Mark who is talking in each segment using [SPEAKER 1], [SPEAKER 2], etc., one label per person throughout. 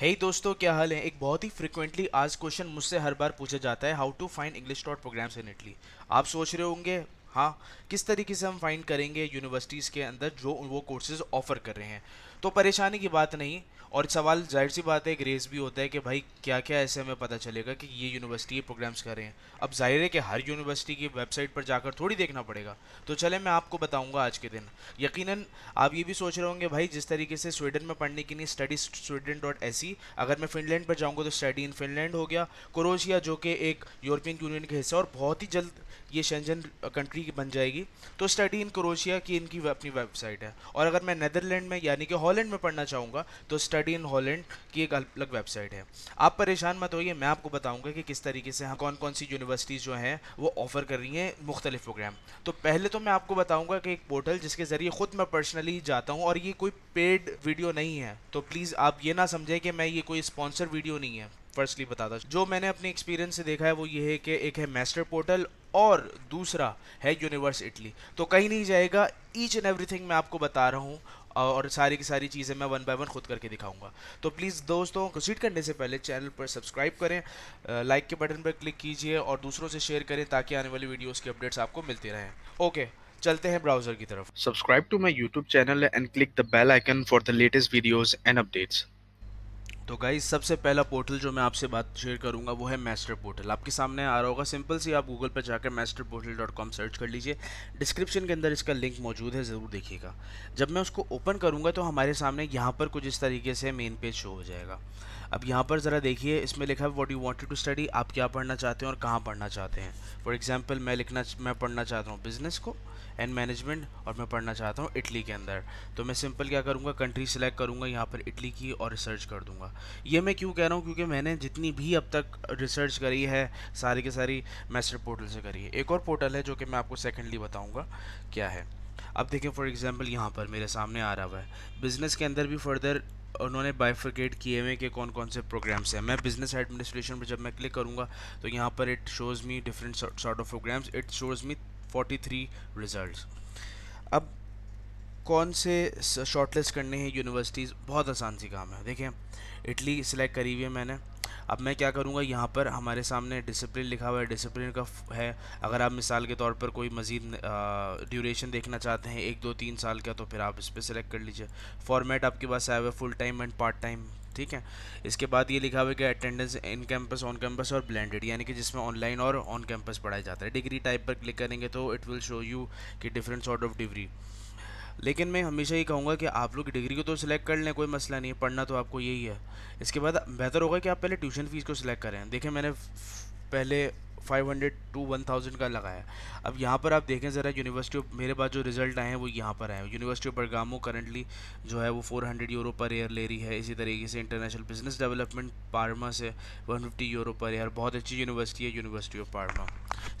[SPEAKER 1] हे hey दोस्तों क्या हाल है एक बहुत ही फ्रिक्वेंटली आज क्वेश्चन मुझसे हर बार पूछा जाता है how to find English taught programmes in Italy आप सोच रहे होंगे हाँ किस तरीके से हम फाइंड करेंगे यूनिवर्सिटीज़ के अंदर जो वो कोर्सेज ऑफर कर रहे हैं तो परेशानी की बात नहीं और सवाल जाहिर सी बात है एक रेस भी होता है कि भाई क्या क्या ऐसे हमें पता चलेगा कि ये यूनिवर्सिटी ये प्रोग्राम्स कर रहे हैं अब जाहिर है कि हर यूनिवर्सिटी की वेबसाइट पर जाकर थोड़ी देखना पड़ेगा तो चले मैं आपको बताऊंगा आज के दिन यकीनन आप ये भी सोच रहे होंगे भाई जिस तरीके से स्वीडन में पढ़ने के लिए स्टडी स्वीडन डॉट सी अगर मैं फिनलैंड पर जाऊँगा तो स्टडी इन फिनलैंड हो गया क्रोशिया जो कि एक यूरोपियन यूनियन का हिस्सा और बहुत ही जल्द ये शेंजन कंट्री बन जाएगी तो स्टडी इन क्रोशिया की इनकी अपनी वेबसाइट है और अगर मैं नदरलैंड में यानी कि हॉलैंड में पढ़ना चाहूँगा तो स्टडी इन हॉलैंड की एक अलग वेबसाइट है आप परेशान मत होइए मैं आपको बताऊँगा कि किस तरीके से हम कौन कौन सी यूनिवर्सिटीज़ जो हैं वो ऑफ़र कर रही हैं मुख्तलिफ प्रोग्राम तो पहले तो मैं आपको बताऊँगा कि एक पोर्टल जिसके ज़रिए ख़ुद मैं पर्सनली जाता हूँ और ये कोई पेड वीडियो नहीं है तो प्लीज़ आप ये ना समझें कि मैं ये कोई स्पॉन्सर वीडियो नहीं है फर्स्टली बताता जो मैंने अपने एक्सपीरियंस से देखा है वो ये है कि एक है मास्टर पोर्टल और दूसरा है यूनिवर्स इटली तो कहीं नहीं जाएगा ईच एंड एवरीथिंग मैं आपको बता रहा हूँ और सारी की सारी चीज़ें मैं वन बाय वन खुद करके दिखाऊंगा तो प्लीज़ दोस्तों प्रोसीड करने से पहले चैनल पर सब्सक्राइब करें लाइक के बटन पर क्लिक कीजिए और दूसरों से शेयर करें ताकि आने वाली वीडियोज़ के अपडेट्स आपको मिलते रहें ओके चलते हैं ब्राउज़र की तरफ subscribe to my YouTube channel and click the bell icon for the latest videos and updates तो गाइज सबसे पहला पोर्टल जो मैं आपसे बात शेयर करूंगा वो है मास्टर पोर्टल आपके सामने आ रहा होगा सिंपल से आप गूगल पर जाकर master portal dot com search कर लीजिए डिस्क्रिप्शन के अंदर इसका लिंक मौजूद है ज़रूर देखिएगा जब मैं उसको ओपन करूँगा तो हमारे सामने यहाँ पर कुछ इस तरीके से मेन पेज शो हो जाएगा अब यहाँ पर ज़रा देखिए इसमें लिखा है what you wanted to study आप क्या पढ़ना चाहते हैं और कहाँ पढ़ना चाहते हैं फॉर एग्जाम्पल मैं लिखना मैं पढ़ना चाहता हूँ बिज़नेस को एंड मैनेजमेंट और मैं पढ़ना चाहता हूँ इटली के अंदर तो मैं सिंपल क्या करूँगा कंट्री सेलेक्ट करूँगा यहाँ पर इटली की और रिसर्च कर दूँगा ये मैं क्यों कह रहा हूँ क्योंकि मैंने जितनी भी अब तक रिसर्च करी है सारी के सारी मैस्टर पोर्टल से करी है एक और पोर्टल है जो कि मैं आपको सेकेंडली बताऊँगा क्या है अब देखें फॉर एग्ज़ाम्पल यहाँ पर मेरे सामने आ रहा हुआ है बिज़नेस के अंदर भी फर्दर उन्होंने बाइफिकेट किए हुए कि कौन कौन से प्रोग्राम्स हैं मैं बिज़नेस एडमिनिस्ट्रेशन पर जब मैं क्लिक करूँगा तो यहाँ पर it shows me different sort of programmes it shows me three result अब कौन से शॉर्टलिस्ट करने हैं यूनिवर्सिटीज़ बहुत आसान सी काम है देखें इटली सिलेक्ट करी हुई है मैंने अब मैं क्या करूँगा यहाँ पर हमारे सामने डिसिप्लिन लिखा हुआ है डिसिप्लिन का है अगर आप मिसाल के तौर पर कोई मज़ीद ड्यूरेशन देखना चाहते हैं एक दो तीन साल का तो फिर आप इस पर सिलेक्ट कर लीजिए फॉर्मेट आपके पास आया हुआ है full time and part time ठीक है इसके बाद ये लिखा हुआ है कि attendance in campus on campus और ब्लेंडेड यानी कि जिसमें ऑनलाइन और ऑन कैंपस पढ़ाया जाता है डिग्री टाइप पर क्लिक करेंगे तो इट विल शो यू कि डिफरेंट सॉर्ट ऑफ डिग्री लेकिन मैं हमेशा ही कहूँगा कि आप लोग डिग्री को तो सिलेक्ट कर लें कोई मसला नहीं है पढ़ना तो आपको यही है इसके बाद बेहतर होगा कि आप पहले ट्यूशन फ़ीस को सिलेक्ट करें देखें मैंने पहले 500 टू 1000 का लगाया अब यहाँ पर आप देखें ज़रा यूनिवर्सिटी मेरे पास जो रिज़ल्ट आए हैं वो यहाँ पर आए हैं यूनिवर्सिटी ऑफ बरगामो करंटली जो है वो 400 यूरो पर ईयर ले रही है इसी तरीके से इंटरनेशनल बिजनेस डेवलपमेंट पारमा से 150 यूरो पर ईयर बहुत अच्छी यूनिवर्सिटी है university of Parma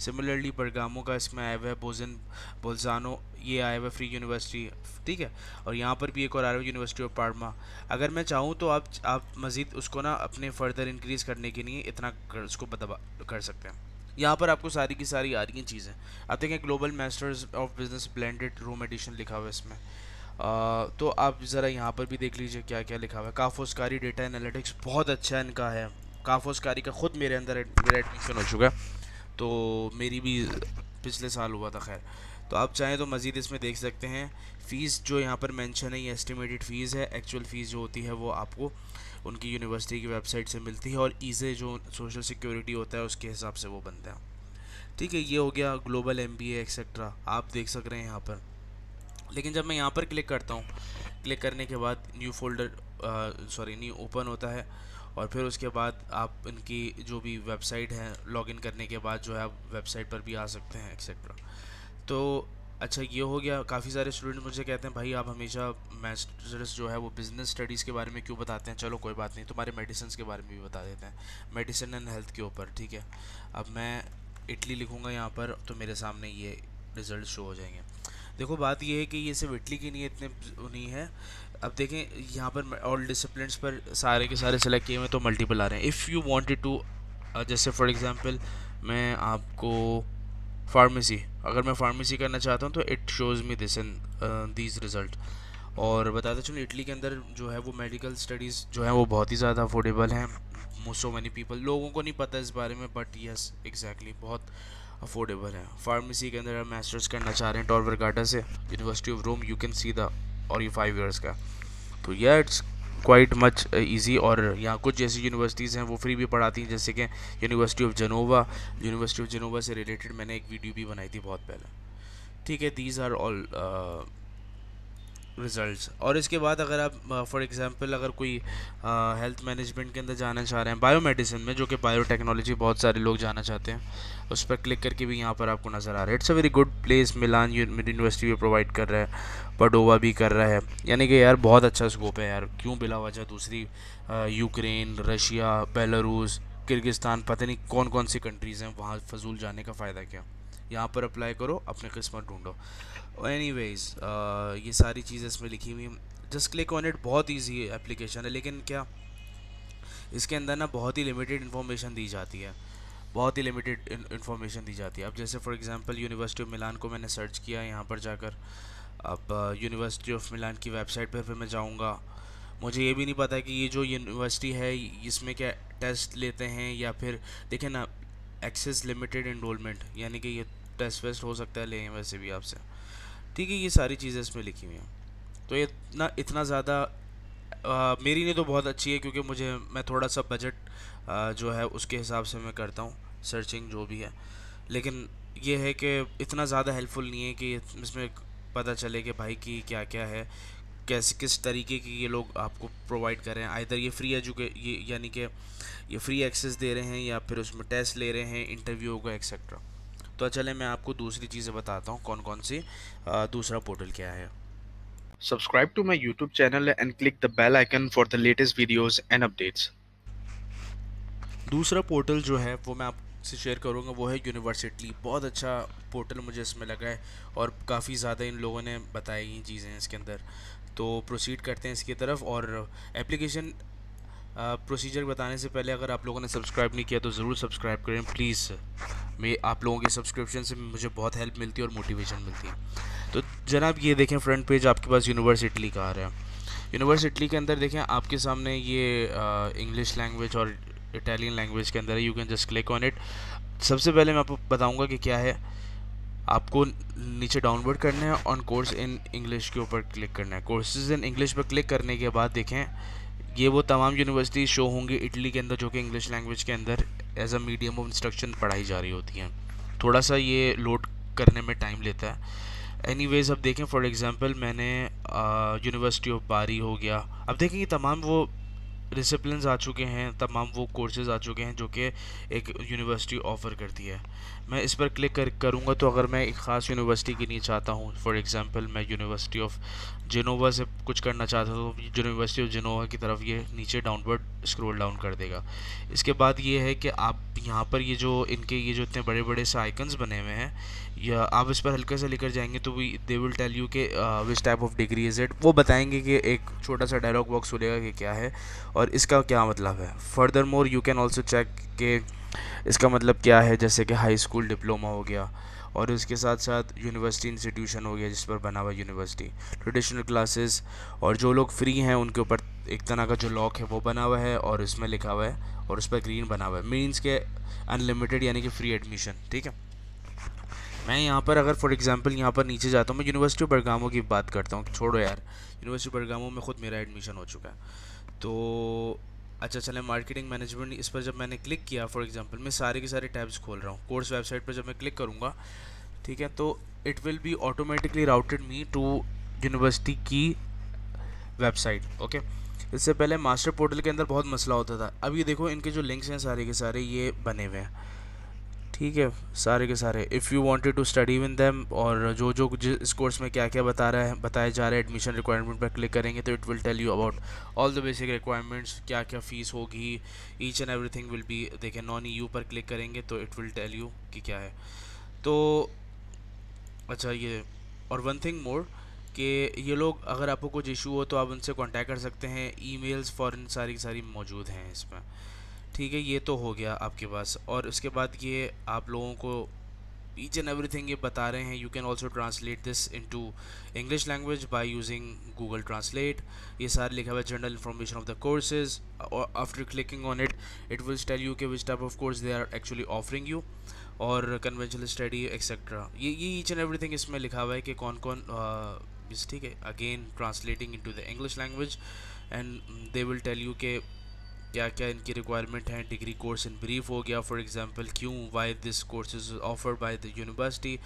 [SPEAKER 1] similarly Bergamo का इसमें आया हुआ है बोजन बोलजानो ये आया हुआ फ्री यूनिवर्सिटी ठीक है और यहाँ पर भी एक और आया हुआ यूनिवर्सिटी ऑफ पारमा अगर मैं चाहूँ तो आप आप मज़ीद उसको ना अपने फर्दर इंक्रीज़ करने के लिए इतना कर, उसको बदबा कर सकते हैं यहाँ पर आपको सारी की सारी आ रही हैं चीज़ें आप देखें global masters of business blended room edition लिखा हुआ है इसमें आ, तो आप ज़रा यहाँ पर भी देख लीजिए क्या क्या लिखा हुआ है काफोसकारी डेटा एनालिटिक्स बहुत अच्छा इनका है काफोसकारी का ख़ुद मेरे अंदर मेरा एडमिशन हो चुका है तो मेरी भी पिछले साल हुआ था खैर तो आप चाहें तो मज़ीद इसमें देख सकते हैं फ़ीस जो यहाँ पर मेंशन है ये एस्टिमेटेड फ़ीस है एक्चुअल फ़ीस जो होती है वो आपको उनकी यूनिवर्सिटी की वेबसाइट से मिलती है और ईजे जो सोशल सिक्योरिटी होता है उसके हिसाब से वो बनते हैं ठीक है ये हो गया ग्लोबल एम बी एक्सेट्रा आप देख सक रहे हैं यहाँ पर लेकिन जब मैं यहाँ पर क्लिक करता हूँ क्लिक करने के बाद new folder sorry new open होता है और फिर उसके बाद आप इनकी जो भी वेबसाइट है लॉगिन करने के बाद जो है आप वेबसाइट पर भी आ सकते हैं एक्सेट्रा तो अच्छा ये हो गया काफ़ी सारे स्टूडेंट मुझे कहते हैं भाई आप हमेशा मैस्टर्स जो है वो बिज़नेस स्टडीज़ के बारे में क्यों बताते हैं चलो कोई बात नहीं तुम्हारे मेडिसिन के बारे में भी बता देते हैं मेडिसिन एंड हेल्थ के ऊपर ठीक है अब मैं इटली लिखूँगा यहाँ पर तो मेरे सामने ये रिज़ल्ट शो हो जाएंगे देखो बात यह है कि ये सिर्फ इटली के नहीं इतने नहीं है अब देखें यहाँ पर ऑल डिसप्लिन पर सारे के सारे सेलेक्ट किए हुए तो मल्टीपल आ रहे हैं इफ़ यू वॉन्टेड टू जैसे फॉर एग्ज़ाम्पल मैं आपको फार्मेसी अगर मैं फार्मेसी करना चाहता हूँ तो it shows me this in these result और बताते चलो इटली के अंदर जो है वो मेडिकल स्टडीज़ जो है वो बहुत ही ज़्यादा अफोर्डेबल हैं सो मैनी पीपल लोगों को नहीं पता इस बारे में बट यस एग्जैक्टली बहुत अफोर्डेबल है फार्मेसी के अंदर मास्टर्स करना चाह रहे हैं टॉर्वर वर्गाटा से university of Rome you can see the और ये फाइव ईयर्स का तो यह इट्स क्वाइट मच ईजी और यहाँ कुछ जैसी यूनिवर्सिटीज़ हैं वो फ्री भी पढ़ाती हैं जैसे कि university of Genoa university of Genoa से रिलेटेड मैंने एक वीडियो भी बनाई थी बहुत पहले ठीक है दीज आर ऑल रिजल्ट्स और इसके बाद अगर आप फॉर एग्जांपल अगर कोई हेल्थ मैनेजमेंट के अंदर जाना चाह रहे हैं बायो मेडिसिन में जो कि बायो टेक्नोलॉजी बहुत सारे लोग जाना चाहते हैं उस पर क्लिक करके भी यहाँ पर आपको नज़र आ रहा है it's a very good place Milan university भी प्रोवाइड कर रहा है पडोवा भी कर रहा है यानी कि यार बहुत अच्छा स्कोप है यार क्यों बिला वजह दूसरी यूक्रेन रशिया बेलारूस किर्गिस्तान पता नहीं कौन कौन सी कंट्रीज़ हैं वहाँ फजूल जाने का फ़ायदा क्या यहाँ पर अप्लाई करो अपनी किस्मत ढूंढो एनी वेज़ uh, ये सारी चीज़ें इसमें लिखी हुई जस्ट क्लिक ऑन इट बहुत ईजी एप्लीकेशन है लेकिन क्या इसके अंदर ना बहुत ही लिमिटेड इन्फॉर्मेशन दी जाती है बहुत ही लिमिटेड इन्फॉर्मेशन दी जाती है अब जैसे for example university of Milan को मैंने सर्च किया यहाँ पर जाकर अब यूनिवर्सिटी ऑफ मिलान की वेबसाइट पर फिर मैं जाऊँगा मुझे ये भी नहीं पता कि ये जो यूनिवर्सिटी है इसमें क्या टेस्ट लेते हैं या फिर देखें ना एक्सेस लिमिटेड इनरोलमेंट यानी कि ये टेस्ट वेस्ट हो सकता है लें वैसे भी आपसे ठीक है ये सारी चीज़ें इसमें लिखी हुई हैं तो ये इतना इतना ज़्यादा मेरी ने तो बहुत अच्छी है क्योंकि मुझे मैं थोड़ा सा बजट जो है उसके हिसाब से मैं करता हूँ सर्चिंग जो भी है लेकिन ये है कि इतना ज़्यादा हेल्पफुल नहीं है कि इसमें पता चले कि भाई की क्या क्या है कैसे किस तरीके की ये लोग आपको प्रोवाइड कर रहे हैं आइधर ये फ्री एजुके ये यानी कि ये फ्री एक्सेस दे रहे हैं या फिर उसमें टेस्ट ले रहे हैं इंटरव्यू होगा एक्सेट्रा तो अच्छा, चले मैं आपको दूसरी चीज़ें बताता हूँ कौन कौन सी आ, दूसरा पोर्टल क्या है subscribe to my YouTube channel and click the bell icon for the latest videos and updates दूसरा पोर्टल जो है वो मैं आपसे शेयर करूँगा वो है यूनिवर्सिटी बहुत अच्छा पोर्टल मुझे इसमें लगा है और काफ़ी ज़्यादा इन लोगों ने बताई चीज़ें इसके अंदर तो प्रोसीड करते हैं इसकी तरफ और एप्लीकेशन प्रोसीजर बताने से पहले अगर आप लोगों ने सब्सक्राइब नहीं किया तो ज़रूर सब्सक्राइब करें प्लीज़ मैं आप लोगों के सब्सक्रिप्शन से मुझे बहुत हेल्प मिलती है और मोटिवेशन मिलती है तो जनाब ये देखें फ्रंट पेज आपके पास यूनिवर्सिटली का आ रहा है यूनिवर्सिटली के अंदर देखें आपके सामने ये इंग्लिश लैंग्वेज और इटालियन लैंग्वेज के अंदर है you can just click on it सबसे पहले मैं आपको बताऊँगा कि क्या है आपको नीचे डाउनलोड करना है ऑन कोर्स इन इंग्लिश के ऊपर क्लिक करना है कोर्सेज इन इंग्लिश पर क्लिक करने के बाद देखें ये वो तमाम यूनिवर्सिटी शो होंगी इटली के अंदर जो कि इंग्लिश लैंग्वेज के अंदर as a medium of instruction पढ़ाई जा रही होती हैं थोड़ा सा ये लोड करने में टाइम लेता है एनी वेज़ अब देखें फॉर एग्ज़ाम्पल मैंने यूनिवर्सिटी ऑफ बारी हो गया अब देखें ये तमाम वो डिसिप्लिन आ चुके हैं तमाम वो कोर्सेज़ आ चुके हैं जो कि एक यूनिवर्सिटी ऑफ़र करती है मैं इस पर क्लिक कर करूँगा तो अगर मैं एक ख़ास यूनिवर्सिटी के लिए चाहता हूँ फॉर एग्ज़ाम्पल मैं यूनिवर्सिटी ऑफ जिनोवा से कुछ करना चाहता हूँ तो यूनिवर्सिटी ऑफ जिनोवा की तरफ ये नीचे डाउनवर्ड स्क्रोल डाउन कर देगा इसके बाद ये है कि आप यहाँ पर ये जो इनके ये जो इतने बड़े बड़े से आइकन्स बने हुए हैं या आप इस पर हल्का से लेकर जाएंगे तो we they will tell you के which type of degree is it वो बताएंगे कि एक छोटा सा डायलॉग बॉक्स खुलेगा कि क्या है और इसका क्या मतलब है furthermore you can also check के इसका मतलब क्या है जैसे कि हाई स्कूल डिप्लोमा हो गया और उसके साथ साथ यूनिवर्सिटी इंस्टीट्यूशन हो गया जिस पर बना हुआ यूनिवर्सिटी ट्रेडिशनल क्लासेस और जो लोग फ्री हैं उनके ऊपर एक तरह का जो लॉक है वो बना हुआ है और इसमें लिखा हुआ है और उस पर ग्रीन बना हुआ है मीन्स के अनलिमिटेड यानी कि फ्री एडमिशन ठीक है मैं यहाँ पर अगर फॉर एग्जांपल यहाँ पर नीचे जाता हूँ मैं यूनिवर्सिटी बड़गामों की बात करता हूँ छोड़ो यार यूनिवर्सिटी बड़गामों में ख़ुद मेरा एडमिशन हो चुका है तो अच्छा चलें मार्केटिंग मैनेजमेंट इस पर जब मैंने क्लिक किया फॉर एग्जांपल मैं सारे के सारे टैब्स खोल रहा हूँ कोर्स वेबसाइट पर जब मैं क्लिक करूँगा ठीक है तो it will be automatically routed me to university की वेबसाइट ओके इससे पहले मास्टर पोर्टल के अंदर बहुत मसला होता था अब ये देखो इनके जो लिंक्स हैं सारे के सारे ये बने हुए हैं ठीक है सारे के सारे if you wanted to study win them और जो जो इस कोर्स में क्या क्या बता रहा है बताए जा रहे हैं एडमिशन रिक्वायरमेंट पर क्लिक करेंगे तो it will tell you about all the basic requirements क्या क्या फ़ीस होगी each and everything will be देखें नॉन ई यू पर क्लिक करेंगे तो इट विल टेल यू कि क्या है तो अच्छा ये और वन थिंग मोर कि ये लोग अगर आपको कुछ इशू हो तो आप उनसे कॉन्टैक्ट कर सकते हैं मेल्स फॉरन सारी की सारी मौजूद हैं इसमें ठीक है ये तो हो गया आपके पास और उसके बाद ये आप लोगों को ईच एंड थिंग ये बता रहे हैं you can also translate this into English language by using Google translate ये सारे लिखा हुआ है general information of the courses और after clicking on it it will tell you के which type of course they are actually offering you और conventional study etcetera ये ये ईच एंड एवरीथिंग इसमें लिखा हुआ है कि कौन कौन ठीक है again translating to the English language and they will tell you के क्या क्या इनकी रिक्वायरमेंट हैं डिग्री कोर्स इन ब्रीफ हो गया फॉर एग्जांपल क्यों why this course is offered by the university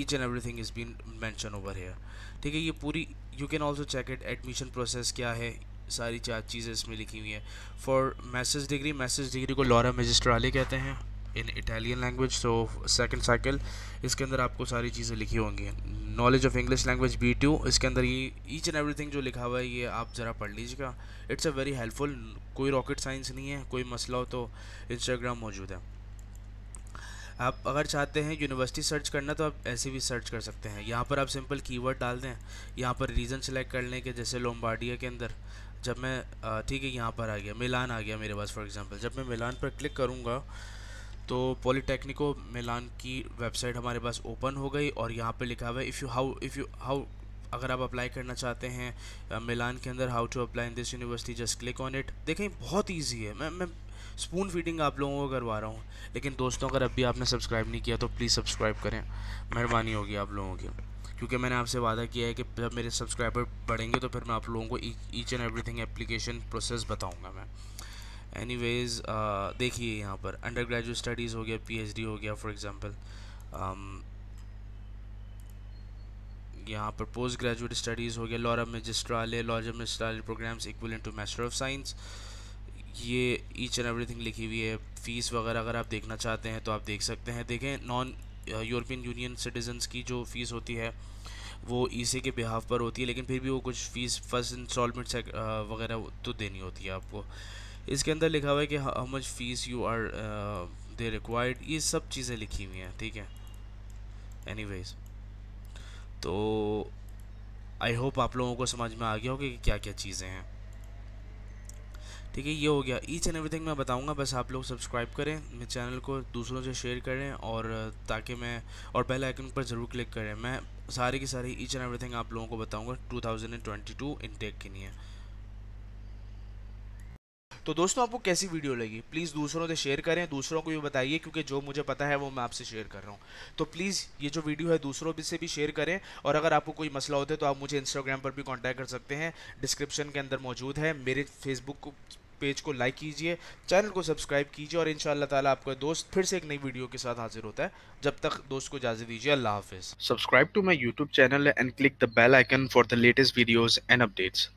[SPEAKER 1] each and everything is been mention over here ठीक है ये पूरी you can also check it admission process क्या है सारी चार चीज़ें इसमें लिखी हुई हैं for message degree message degree को लॉरा मजिस्ट्राले कहते हैं इन Italian language so second cycle इसके अंदर आपको सारी चीज़ें लिखी होंगी knowledge of English language B two इसके अंदर ये ईच एंड एवरीथिंग जो लिखा हुआ है ये आप ज़रा पढ़ लीजिएगा इट्स अ वेरी हेल्पफुल कोई रॉकेट साइंस नहीं है कोई मसला हो तो इंस्टाग्राम मौजूद है आप अगर चाहते हैं यूनिवर्सिटी सर्च करना तो आप ऐसे भी सर्च कर सकते हैं यहाँ पर आप सिंपल कीवर्ड डाल दें यहाँ पर रीज़न सेलेक्ट कर लें कि जैसे लोम्बार्डिया के अंदर जब मैं ठीक है यहाँ पर आ गया मिलान आ गया मेरे पास फॉर एग्ज़ाम्पल जब मैं मिलान पर क्लिक करूँगा तो पॉलीटेक्निको मिलान की वेबसाइट हमारे पास ओपन हो गई और यहाँ पे लिखा हुआ है if you how if you how अगर आप अप्लाई करना चाहते हैं मिलान के अंदर how to apply in this university just click on it देखें बहुत ईजी है मैं मैं स्पून फीडिंग आप लोगों को करवा रहा हूँ लेकिन दोस्तों अगर अभी आपने सब्सक्राइब नहीं किया तो प्लीज़ सब्सक्राइब करें मेहरबानी होगी आप लोगों की क्योंकि मैंने आपसे वादा किया है कि जब मेरे सब्सक्राइबर बढ़ेंगे तो फिर मैं आप लोगों को each and everything application process बताऊँगा मैं एनीवेज uh, देखिए यहाँ पर अंडर ग्रेजुएट स्टडीज़ हो गया पीएचडी हो गया फॉर एग्ज़ाम्पल um, यहाँ पर पोस्ट ग्रेजुएट स्टडीज़ हो गया लॉरा मजिस्ट्राले लॉजर मजिस्ट्राले programmes equivalent to master of science ये ईच एंड एवरीथिंग लिखी हुई है फ़ीस वगैरह अगर आप देखना चाहते हैं तो आप देख सकते हैं देखें नॉन यूरोपियन यूनियन सिटीजन्स की जो फ़ीस होती है वो ईसे e के बिहाव पर होती है लेकिन फिर भी वो कुछ फ़ीस फर्स्ट इंस्टॉलमेंट वगैरह तो देनी होती है आपको इसके अंदर लिखा हुआ है कि how much fees you are they required ये सब चीज़ें लिखी हुई हैं ठीक है एनी तो आई होप आप लोगों को समझ में आ गया होगा कि क्या क्या चीज़ें हैं ठीक है ये हो गया ईच एंड एवरीथिंग मैं बताऊंगा बस आप लोग सब्सक्राइब करें मेरे चैनल को दूसरों से शेयर करें और uh, ताकि मैं और पहले आइकन पर ज़रूर क्लिक करें मैं सारी की सारी ईच एंड एवरीथिंग आप लोगों को बताऊंगा 2022 इनटेक के लिए तो दोस्तों आपको कैसी वीडियो लगी प्लीज़ दूसरों से शेयर करें दूसरों को भी बताइए क्योंकि जो मुझे पता है वो मैं आपसे शेयर कर रहा हूँ तो प्लीज़ ये जो वीडियो है दूसरों से भी शेयर करें और अगर आपको कोई मसला होता है तो आप मुझे इंस्टाग्राम पर भी कॉन्टैक्ट कर सकते हैं डिस्क्रिप्शन के अंदर मौजूद है मेरे फेसबुक पेज को लाइक कीजिए चैनल को सब्सक्राइब कीजिए और इन शाला आपका दोस्त फिर से एक नई वीडियो के साथ हाजिर होता है जब तक दोस्त को इजाजत दीजिए अल्लाह हाफिज subscribe to my YouTube channel and click the bell icon for the latest videos and updates